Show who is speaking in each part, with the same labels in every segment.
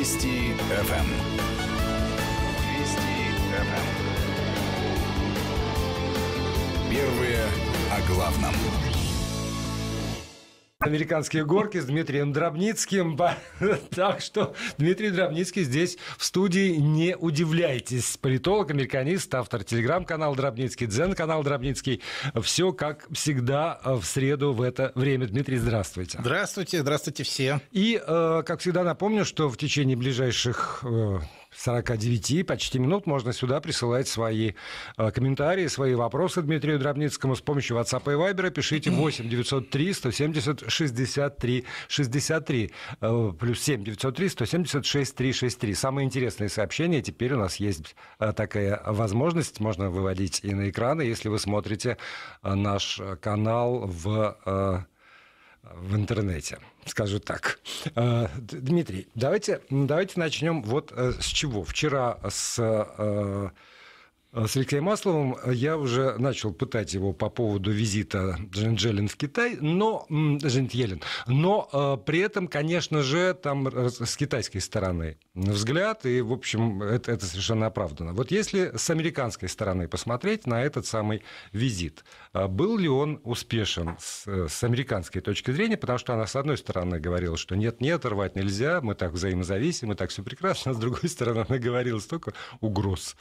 Speaker 1: Вести ФМ. Эм. Вести ФМ. Эм. Первые о главном.
Speaker 2: Американские горки с Дмитрием Дробницким. Так что Дмитрий Дробницкий здесь в студии. Не удивляйтесь. Политолог, американист, автор телеграм канал Дробницкий, дзен-канал Дробницкий. Все как всегда э, в среду в это время. Дмитрий, здравствуйте. Здравствуйте, здравствуйте все. И, э, как всегда, напомню, что в течение ближайших э, 49 почти минут можно сюда присылать свои э, комментарии, свои вопросы Дмитрию Дробницкому с помощью WhatsApp и Viber. Пишите 8 903 170 63 63 плюс 7 903 170 6363. Самые интересные сообщения. Теперь у нас есть э, такая возможность. Можно выводить и на экраны, если вы смотрите э, наш канал в в интернете, скажу так. Э, Дмитрий, давайте, давайте начнем вот э, с чего. Вчера с э, а с Алексеем Масловым э, я уже начал пытать его по поводу визита Джелин в Китай, но Джент но э, при этом, конечно же, там с китайской стороны взгляд, и, в общем, это, это совершенно оправдано. Вот если с американской стороны посмотреть на этот самый визит, э, был ли он успешен с, э, с американской точки зрения, потому что она, с одной стороны, говорила, что нет-нет, рвать нельзя, мы так
Speaker 1: взаимозависимы,
Speaker 2: так все прекрасно,
Speaker 1: а с другой стороны, она говорила столько угроз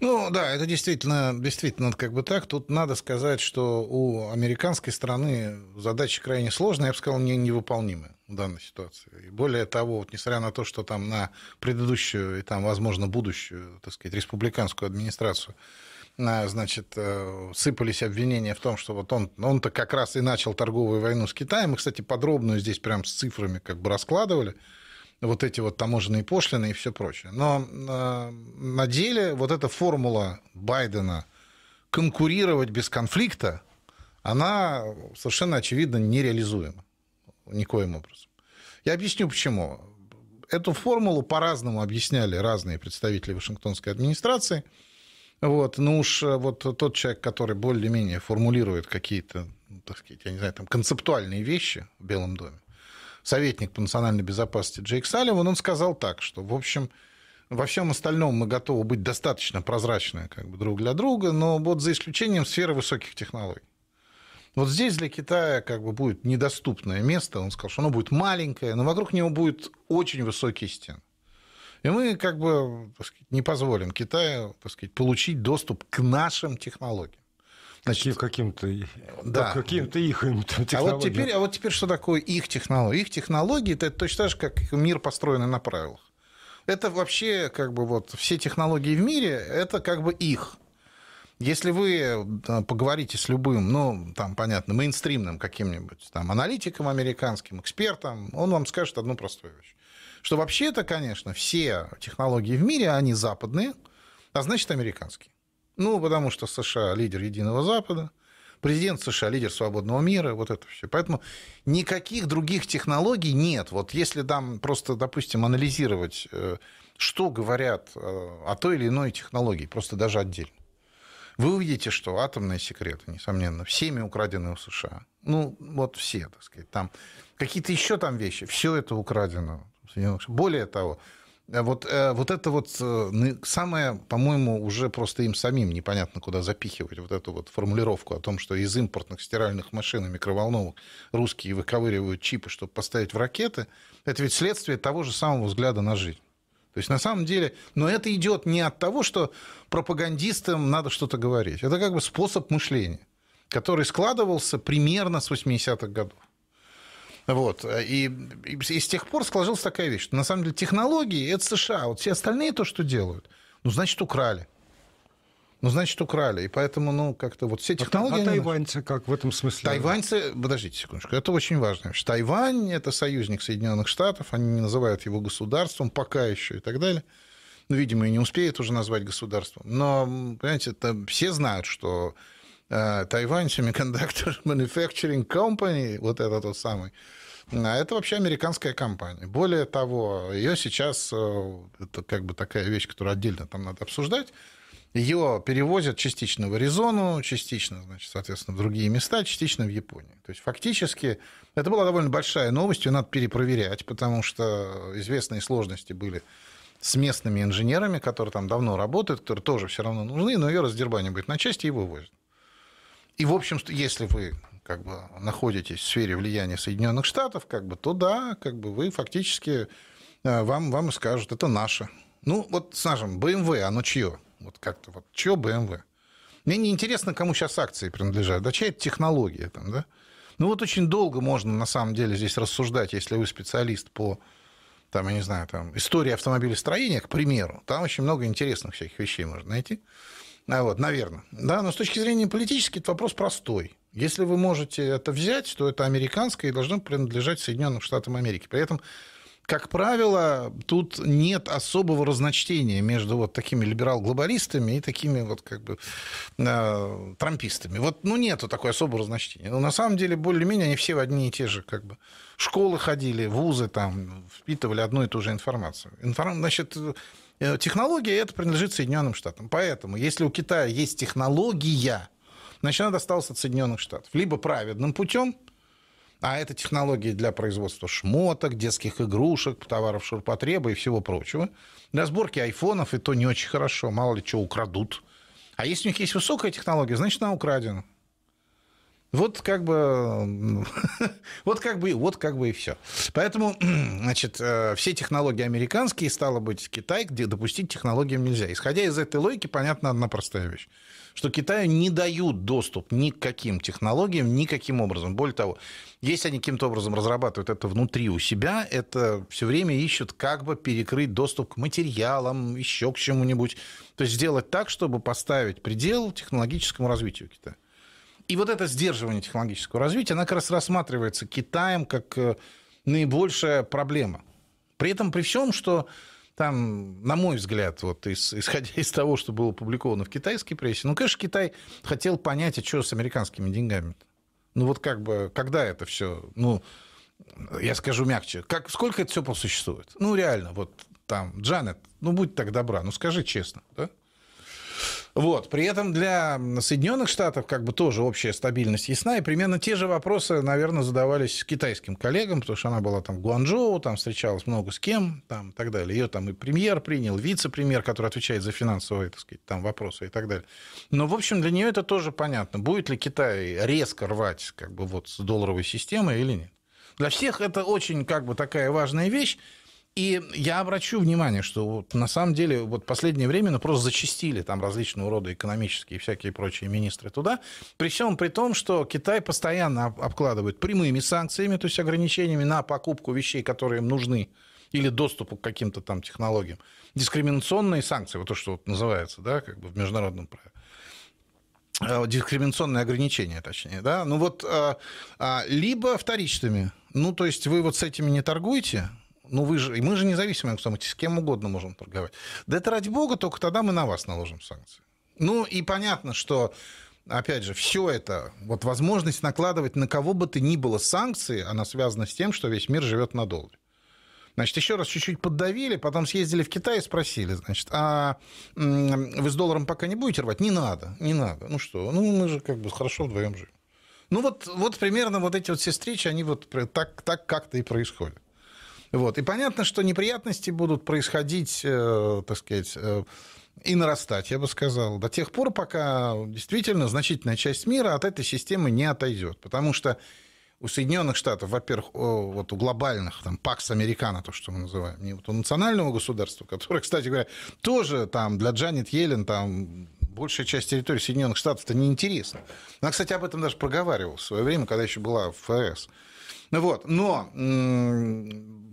Speaker 1: ну да, это действительно, действительно как бы так. Тут надо сказать, что у американской страны задача крайне сложная, я бы сказал, не, невыполнимая в данной ситуации. И более того, вот, несмотря на то, что там на предыдущую и там, возможно, будущую, так сказать, республиканскую администрацию э, значит, э, сыпались обвинения в том, что вот он, он-то как раз и начал торговую войну с Китаем. Мы, кстати, подробную здесь прям с цифрами как бы раскладывали вот эти вот таможенные пошлины и все прочее. Но э, на деле вот эта формула Байдена конкурировать без конфликта, она совершенно очевидно нереализуема никоим образом. Я объясню почему. Эту формулу по-разному объясняли разные представители Вашингтонской администрации. Вот, ну уж э, вот тот человек, который более-менее формулирует какие-то, ну, так сказать, я не знаю, там концептуальные вещи в Белом доме, советник по национальной безопасности Джейк Салливан, он сказал так, что, в общем, во всем остальном мы готовы быть достаточно прозрачны как бы, друг для друга, но вот за исключением сферы высоких технологий. Вот здесь для Китая как бы будет недоступное место, он сказал, что оно будет маленькое, но вокруг него будет очень высокие стены. И мы как бы сказать, не позволим Китаю так сказать, получить доступ к нашим технологиям. Значит, каким-то да. каким-то их технологиям. А вот, теперь, а вот теперь что такое их технологии? Их технологии – это точно так же, как мир, построенный на правилах. Это вообще как бы вот все технологии в мире – это как бы их. Если вы поговорите с любым, ну, там, понятно, мейнстримным каким-нибудь, там, аналитиком американским, экспертом, он вам скажет одну простую вещь. Что вообще-то, конечно, все технологии в мире, они западные, а значит, американские. Ну, потому что США лидер Единого Запада, президент США лидер свободного мира, вот это все. Поэтому никаких других технологий нет. Вот если там просто, допустим, анализировать, э, что говорят э, о той или иной технологии, просто даже отдельно, вы увидите, что атомные секреты, несомненно, всеми украдены у США. Ну, вот все, так сказать, там какие-то еще там вещи, все это украдено. Более того, Э, вот, э, вот это вот э, самое, по-моему, уже просто им самим непонятно, куда запихивать вот эту вот формулировку о том, что из импортных стиральных машин и микроволновок русские выковыривают чипы, чтобы поставить в ракеты. Это ведь следствие того же самого взгляда на жизнь. То есть на самом деле, но это идет не от того, что пропагандистам надо что-то говорить. Это как бы способ мышления, который складывался примерно с 80-х годов. Вот. И, и, и с тех пор сложилась такая вещь, что на самом деле технологии – это США, а вот все остальные то, что делают, ну, значит, украли. Ну, значит, украли. И поэтому, ну, как-то вот все а технологии... А, а они... тайваньцы как в этом смысле? Тайваньцы... Подождите секундочку. Это очень важно. Тайвань – это союзник Соединенных Штатов. Они не называют его государством пока еще и так далее. Ну, видимо, и не успеют уже назвать государством. Но, понимаете, это все знают, что Taiwan Semiconductor Manufacturing Company, вот это тот самый, а это вообще американская компания. Более того, ее сейчас, э, это как бы такая вещь, которую отдельно там надо обсуждать, ее перевозят частично в Аризону, частично, значит, соответственно, в другие места, частично в Японию. То есть фактически это была довольно большая новость, ее надо перепроверять, потому что известные сложности были с местными инженерами, которые там давно работают, которые тоже все равно нужны, но ее раздербанивают на части и вывозят. И, в общем, если вы как бы находитесь в сфере влияния Соединенных Штатов, как бы, то да, как бы вы фактически э, вам, вам и скажут, это наше. Ну, вот, скажем, BMW, оно чье? Вот как-то вот, чье BMW? Мне не интересно, кому сейчас акции принадлежат, да, чья это технология там, да? Ну, вот очень долго можно, на самом деле, здесь рассуждать, если вы специалист по, там, я не знаю, там, истории автомобилестроения, к примеру. Там очень много интересных всяких вещей можно найти. А, вот, наверное. Да, но с точки зрения политически это вопрос простой. Если вы можете это взять, то это американское и должно принадлежать Соединенным Штатам Америки. При этом как правило, тут нет особого разночтения между вот такими либерал-глобалистами и такими вот как бы э, трампистами. Вот, ну, нету такой особого разночтения. Но на самом деле, более-менее, они все в одни и те же как бы школы ходили, вузы там, впитывали одну и ту же информацию. Информ... Значит, Э, технология это принадлежит Соединенным Штатам. Поэтому, если у Китая есть технология, значит, она досталась от Соединенных Штатов. Либо праведным путем, а это технологии для производства шмоток, детских игрушек, товаров ширпотреба и всего прочего. Для сборки айфонов и то не очень хорошо, мало ли что украдут. А если у них есть высокая технология, значит, она украдена. Вот как бы, вот как бы, вот как бы и все. Поэтому, значит, э, все технологии американские, стало быть, Китай, где допустить технологиям нельзя. Исходя из этой логики, понятна одна простая вещь, что Китаю не дают доступ ни к каким технологиям, никаким образом. Более того, если они каким-то образом разрабатывают это внутри у себя, это все время ищут, как бы перекрыть доступ к материалам, еще к чему-нибудь. То есть сделать так, чтобы поставить предел технологическому развитию Китая. И вот это сдерживание технологического развития, она как раз рассматривается Китаем как э, наибольшая проблема. При этом, при всем, что там, на мой взгляд, вот, из, исходя из того, что было опубликовано в китайской прессе, ну, конечно, Китай хотел понять, а что с американскими деньгами. -то? Ну, вот как бы, когда это все, ну, я скажу мягче, как, сколько это все посуществует? Ну, реально, вот там, Джанет, ну, будь так добра, ну, скажи честно, да? Вот. При этом для Соединенных Штатов как бы тоже общая стабильность ясна, и примерно те же вопросы, наверное, задавались китайским коллегам, потому что она была там в Гуанчжоу, там встречалась много с кем, там и так далее. Ее там и премьер принял, вице-премьер, который отвечает за финансовые, так сказать, там вопросы и так далее. Но, в общем, для нее это тоже понятно. Будет ли Китай резко рвать как бы вот с долларовой системой или нет? Для всех это очень как бы такая важная вещь, и я обращу внимание, что вот на самом деле вот последнее время ну, просто зачистили там различного рода экономические и всякие прочие министры туда. Причем при том, что Китай постоянно обкладывает прямыми санкциями, то есть ограничениями на покупку вещей, которые им нужны или доступу к каким-то там технологиям. Дискриминационные санкции, вот то, что вот называется, да, как бы в международном праве а, дискриминационные ограничения, точнее, да, ну вот, а, а, либо вторичными, ну, то есть вы вот с этими не торгуете, ну, вы же, мы же независимые кстати с кем угодно можем торговать. Да это ради бога, только тогда мы на вас наложим санкции. Ну, и понятно, что, опять же, все это, вот возможность накладывать на кого бы то ни было санкции, она связана с тем, что весь мир живет на долларе. Значит, еще раз чуть-чуть поддавили, потом съездили в Китай и спросили, значит, а вы с долларом пока не будете рвать? Не надо, не надо. Ну что, ну мы же как бы хорошо вдвоем живем. Ну вот, вот примерно вот эти вот все встречи, они вот так, так как-то и происходят. Вот. И понятно, что неприятности будут происходить, э, так сказать, э, и нарастать, я бы сказал, до тех пор, пока действительно значительная часть мира от этой системы не отойдет. Потому что у Соединенных Штатов, во-первых, вот у глобальных, там, ПАКС Американо, то, что мы называем, не вот у национального государства, которое, кстати говоря, тоже там для Джанет Йеллен там большая часть территории Соединенных Штатов-то неинтересна. Она, кстати, об этом даже проговаривала в свое время, когда еще была в ФРС. Ну вот, но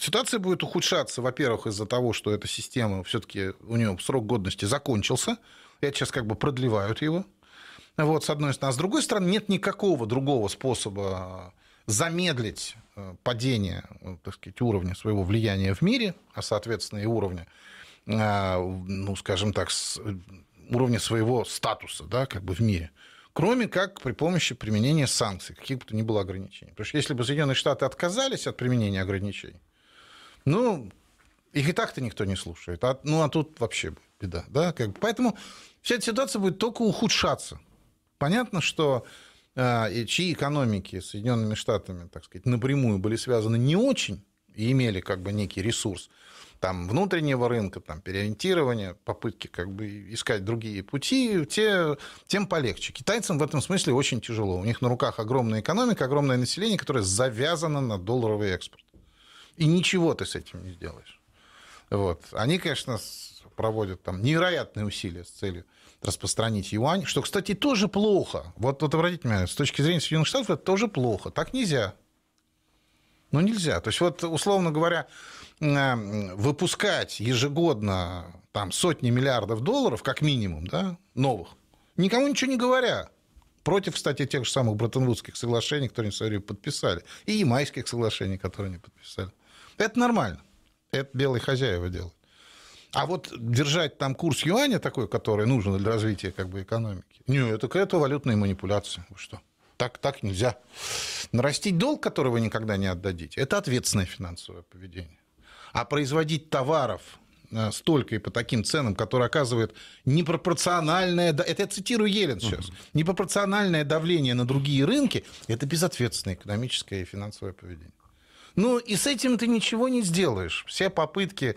Speaker 1: ситуация будет ухудшаться, во-первых, из-за того, что эта система все-таки у нее срок годности закончился. И сейчас как бы продлевают его. Вот, с одной стороны. А с другой стороны, нет никакого другого способа а, замедлить а, падение ну, так сказать, уровня своего влияния в мире, а, соответственно, и уровня, а, ну, скажем так, уровня своего статуса да, как бы в мире кроме как при помощи применения санкций, каких бы то ни было ограничений. Потому что если бы Соединенные Штаты отказались от применения ограничений, ну, их и так-то никто не слушает. А, ну, а тут вообще беда. Да? Как бы. Поэтому вся эта ситуация будет только ухудшаться. Понятно, что э, чьи экономики с Соединенными Штатами, так сказать, напрямую были связаны не очень, и имели как бы некий ресурс там, внутреннего рынка, там, переориентирования, попытки как бы искать другие пути, те, тем полегче. Китайцам в этом смысле очень тяжело. У них на руках огромная экономика, огромное население, которое завязано на долларовый экспорт. И ничего ты с этим не сделаешь. Вот. Они, конечно, проводят там невероятные усилия с целью распространить юань, что, кстати, тоже плохо. Вот, вот обратите внимание, с точки зрения Соединенных Штатов это тоже плохо. Так нельзя. Ну, нельзя. То есть, вот, условно говоря, а, выпускать ежегодно там, сотни миллиардов долларов, как минимум, да, новых, никому ничего не говоря. Против, кстати, тех же самых Бреттенвудских соглашений, которые они в свое время подписали, и Ямайских соглашений, которые они подписали. Это нормально. Это белые хозяева делают. А вот держать там курс юаня такой, который нужен для развития как бы, экономики, не, это, это валютные манипуляции. Вы что? Так, так нельзя. Нарастить долг, который вы никогда не отдадите, это ответственное финансовое поведение. А производить товаров э, столько и по таким ценам, которые оказывают непропорциональное, это я цитирую Елен сейчас, непропорциональное давление на другие рынки, это безответственное экономическое и финансовое поведение. Ну и с этим ты ничего не сделаешь. Все попытки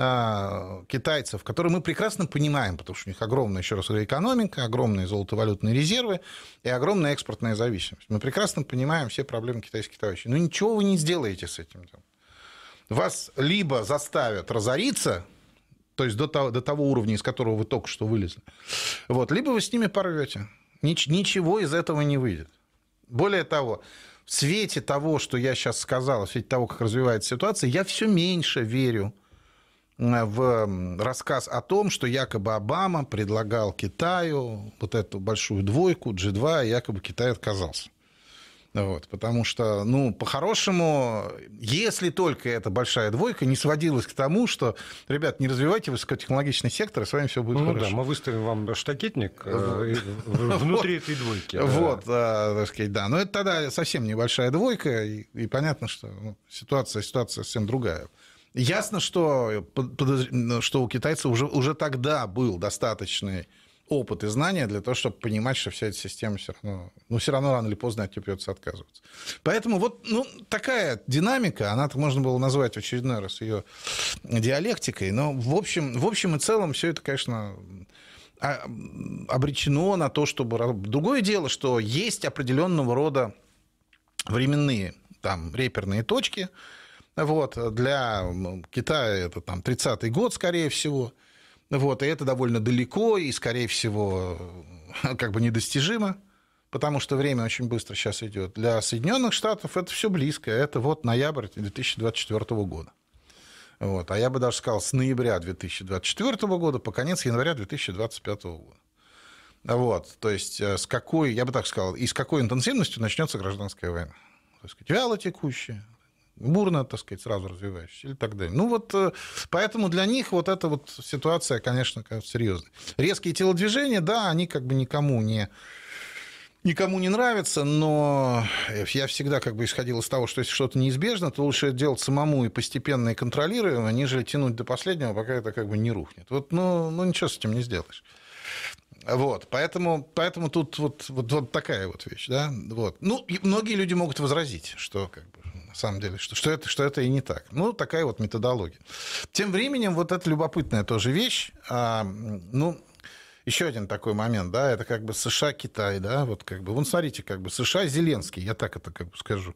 Speaker 1: а, китайцев, которые мы прекрасно понимаем, потому что у них огромная, еще раз говорю, экономика, огромные золотовалютные резервы и огромная экспортная зависимость. Мы прекрасно понимаем все проблемы китайских товарищей. Но ничего вы не сделаете с этим. Вас либо заставят разориться, то есть до того, до того уровня, из которого вы только что вылезли, вот, либо вы с ними порвете. Нич- ничего из этого не выйдет. Более того, в свете того, что я сейчас сказал, в свете того, как развивается ситуация, я все меньше верю в рассказ о том, что якобы Обама предлагал Китаю вот эту большую двойку G2, и а якобы Китай отказался. Вот, потому что, ну, по-хорошему, если только эта большая двойка не сводилась к тому, что, ребят, не развивайте высокотехнологичный сектор, и с вами все будет ну, хорошо. Ну да, мы выставим вам штакетник э, внутри этой двойки. Вот, э, так сказать, да. Но это тогда совсем небольшая двойка, и понятно, что ну, ситуация ситуация совсем другая. Ясно, что, э, что у китайцев уже, уже тогда был достаточный опыт и знания для того, чтобы понимать, что вся эта система все равно, ну, все равно рано или поздно от нее придется отказываться. Поэтому вот ну, такая динамика, она можно было назвать в очередной раз ее диалектикой, но в общем, в общем и целом все это, конечно, а, обречено на то, чтобы... Другое дело, что есть определенного рода временные там реперные точки, вот, для Китая это там 30-й год, скорее всего. Вот, и это довольно далеко и, скорее всего, э, как бы недостижимо, потому что время очень быстро сейчас идет. Для Соединенных Штатов это все близко. Это вот ноябрь 2024 года. Вот. А я бы даже сказал, с ноября 2024 года по конец января 2025 года. Вот. То есть, э, с какой, я бы так сказал, и с какой интенсивностью начнется гражданская война. То есть, вяло текущая, бурно, так сказать, сразу развивающаяся или так далее. Ну вот, э, поэтому для них вот эта вот ситуация, конечно, кажется серьезной. Резкие телодвижения, да, они как бы никому не никому не нравится, но я всегда как бы исходил из того, что если что-то неизбежно, то лучше это делать самому и постепенно и контролируемо, а нежели тянуть до последнего, пока это как бы не рухнет. Вот, ну, ну ничего с этим не сделаешь. Вот, поэтому, поэтому тут вот, вот, вот такая вот вещь, да, вот. Ну, многие люди могут возразить, что как бы, на самом деле, что, что, это, что это и не так. Ну, такая вот методология. Тем временем, вот эта любопытная тоже вещь, а, ну, еще один такой момент, да, это как бы США, Китай, да, вот как бы, вон смотрите, как бы США, Зеленский, я так это как бы скажу.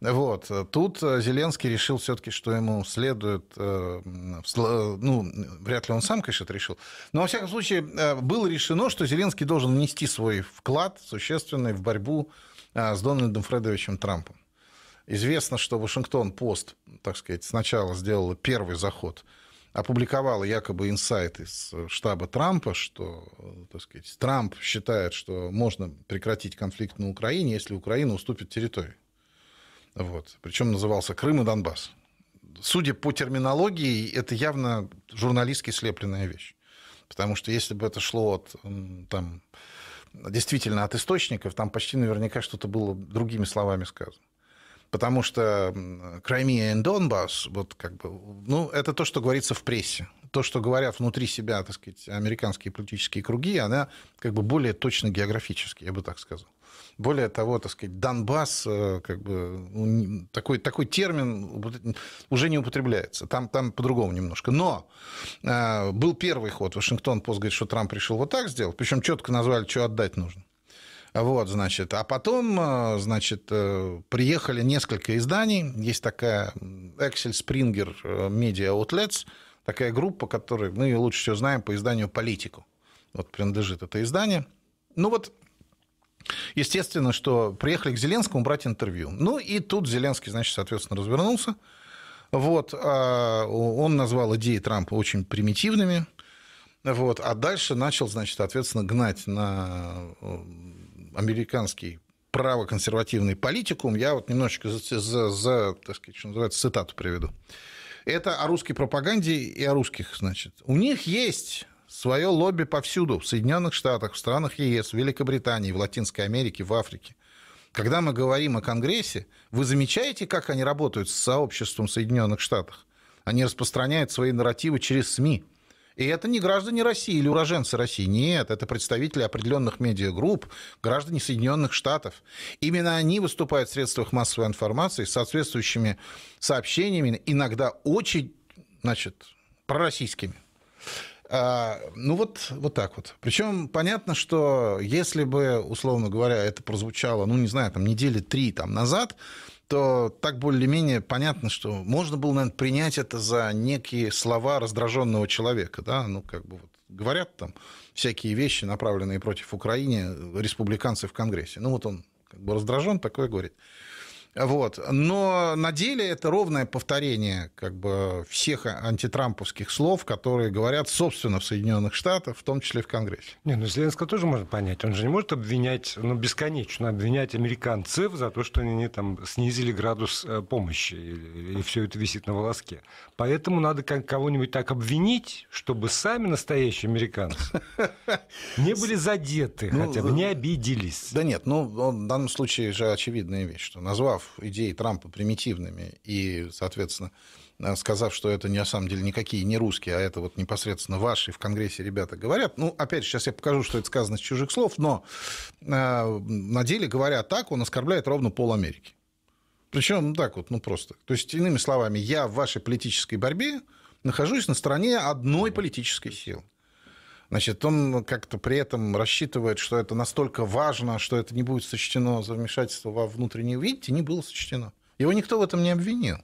Speaker 1: Вот, тут Зеленский решил все-таки, что ему следует, э, ну, вряд ли он сам, конечно, это решил, но, во всяком случае, э, было решено, что Зеленский должен внести свой вклад существенный в борьбу э, с Дональдом Фредовичем Трампом. Известно, что Вашингтон-Пост, так сказать, сначала сделала первый заход опубликовала якобы инсайт из э, штаба Трампа, что э, так сказать, Трамп считает, что можно прекратить конфликт на Украине, если Украина уступит территорию. Вот. Причем назывался Крым и Донбасс. Судя по терминологии, это явно журналистски слепленная вещь. Потому что если бы это шло от, там, действительно от источников, там почти наверняка что-то было другими словами сказано потому что Crimea и Донбасс, вот как бы, ну, это то, что говорится в прессе. То, что говорят внутри себя, так сказать, американские политические круги, она как бы более точно географически, я бы так сказал. Более того, так сказать, Донбасс, э, как бы, ну, такой, такой термин уже не употребляется. Там, там по-другому немножко. Но э, был первый ход. Вашингтон пост говорит, что Трамп решил вот так сделать. Причем четко назвали, что отдать нужно. Вот, значит. А потом, э, значит, э, приехали несколько изданий. Есть такая Excel Springer э, Media Outlets, такая группа, которой мы лучше всего знаем по изданию «Политику». Вот принадлежит это издание. Ну вот, естественно, что приехали к Зеленскому брать интервью. Ну и тут Зеленский, значит, соответственно, развернулся. Вот, а, он назвал идеи Трампа очень примитивными. Вот, а дальше начал, значит, соответственно, гнать на американский правоконсервативный политикум, я вот немножечко за, за, за так сказать, что называется, цитату приведу. Это о русской пропаганде и о русских, значит. У них есть свое лобби повсюду, в Соединенных Штатах, в странах ЕС, в Великобритании, в Латинской Америке, в Африке. Когда мы говорим о Конгрессе, вы замечаете, как они работают с сообществом в Соединенных Штатах? Они распространяют свои нарративы через СМИ – и это не граждане России или уроженцы России. Нет, это представители определенных медиагрупп, граждане Соединенных Штатов. Именно они выступают в средствах массовой информации с соответствующими сообщениями, иногда очень, значит, пророссийскими. А, ну вот, вот так вот. Причем понятно, что если бы, условно говоря, это прозвучало, ну не знаю, там недели три там назад, то так более-менее понятно, что можно было, наверное, принять это за некие слова раздраженного человека, да, ну, как бы вот говорят там всякие вещи, направленные против Украины, э, республиканцы в Конгрессе. Ну, вот он как бы раздражен, такое говорит. Вот. Но на деле это ровное повторение как бы, всех антитрамповских слов, которые говорят, собственно, в Соединенных Штатах, в том числе в Конгрессе. Не, ну Зеленского
Speaker 2: тоже можно понять. Он же не может обвинять, ну, бесконечно обвинять американцев за то, что они не там снизили градус э, помощи, и, и все это висит на волоске. Поэтому надо как кого-нибудь так обвинить, чтобы сами настоящие американцы
Speaker 1: не были задеты, ну, хотя бы э, не обиделись. Да нет, ну, в данном случае же очевидная вещь, что назвав назвав идеи Трампа примитивными и, соответственно, э, сказав, что это не, на самом деле никакие не русские, а это вот непосредственно ваши в Конгрессе ребята говорят. Ну, опять же, сейчас я покажу, что это сказано с чужих слов, но э, на деле, говоря так, он оскорбляет ровно пол Америки. Причем ну, так вот, ну просто. То есть, иными словами, я в вашей политической борьбе нахожусь на стороне одной политической силы. Значит, он как-то при этом рассчитывает, что это настолько важно, что это не будет сочтено за вмешательство во внутренние. Видите, не было сочтено. Его никто в этом не обвинил.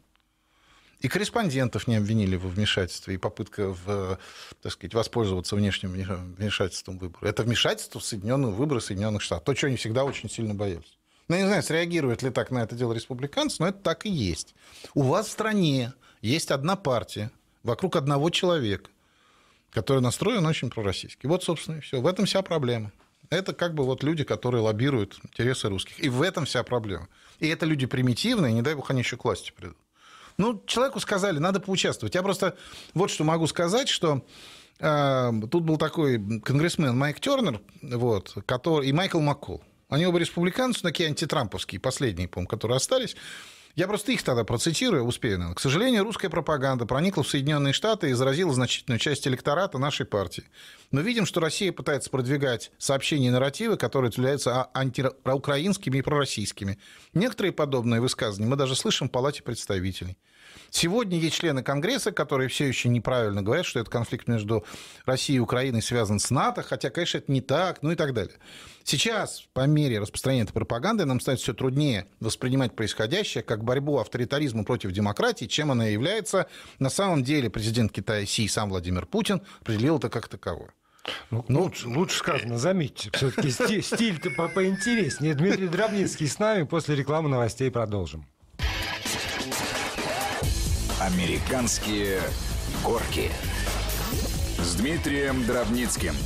Speaker 1: И корреспондентов не обвинили во вмешательстве и попытка, в, э, так сказать, воспользоваться внешним вмешательством выбора. Это вмешательство в Соединенные выборы Соединенных Штатов. То, чего они всегда очень сильно боялись. Ну, я не знаю, среагирует ли так на это дело республиканцы, но это так и есть. У вас в стране есть одна партия, вокруг одного человека, который настроен очень пророссийский. Вот, собственно, и все. В этом вся проблема. Это как бы вот люди, которые лоббируют интересы русских. И в этом вся проблема. И это люди примитивные, не дай бог они еще к власти придут. Ну, человеку сказали, надо поучаствовать. Я просто вот что могу сказать, что э, тут был такой конгрессмен Майк Тернер, вот, который, и Майкл Маккол. Они оба республиканцы, такие антитрамповские, последние, по-моему, которые остались. Я просто их тогда процитирую, успею, наверное. К сожалению, русская пропаганда проникла в Соединенные Штаты и заразила значительную часть электората нашей партии. Но видим, что Россия пытается продвигать сообщения и нарративы, которые являются а, антиукраинскими и пророссийскими. Некоторые подобные высказывания мы даже слышим в Палате представителей. Сегодня есть члены Конгресса, которые все еще неправильно говорят, что этот конфликт между Россией и Украиной связан с НАТО, хотя, конечно, это не так, ну и так далее. Сейчас, по мере распространения этой пропаганды, нам станет все труднее воспринимать происходящее как борьбу авторитаризма против демократии, чем она является. На самом деле президент Китая Си, сам Владимир Путин, определил это как таковое. Ну, ну, лучше, лучше сказано,
Speaker 2: заметьте. Все-таки стиль-то поинтереснее. Дмитрий Дробницкий с нами. После рекламы новостей продолжим. Американские горки с Дмитрием Дробницким.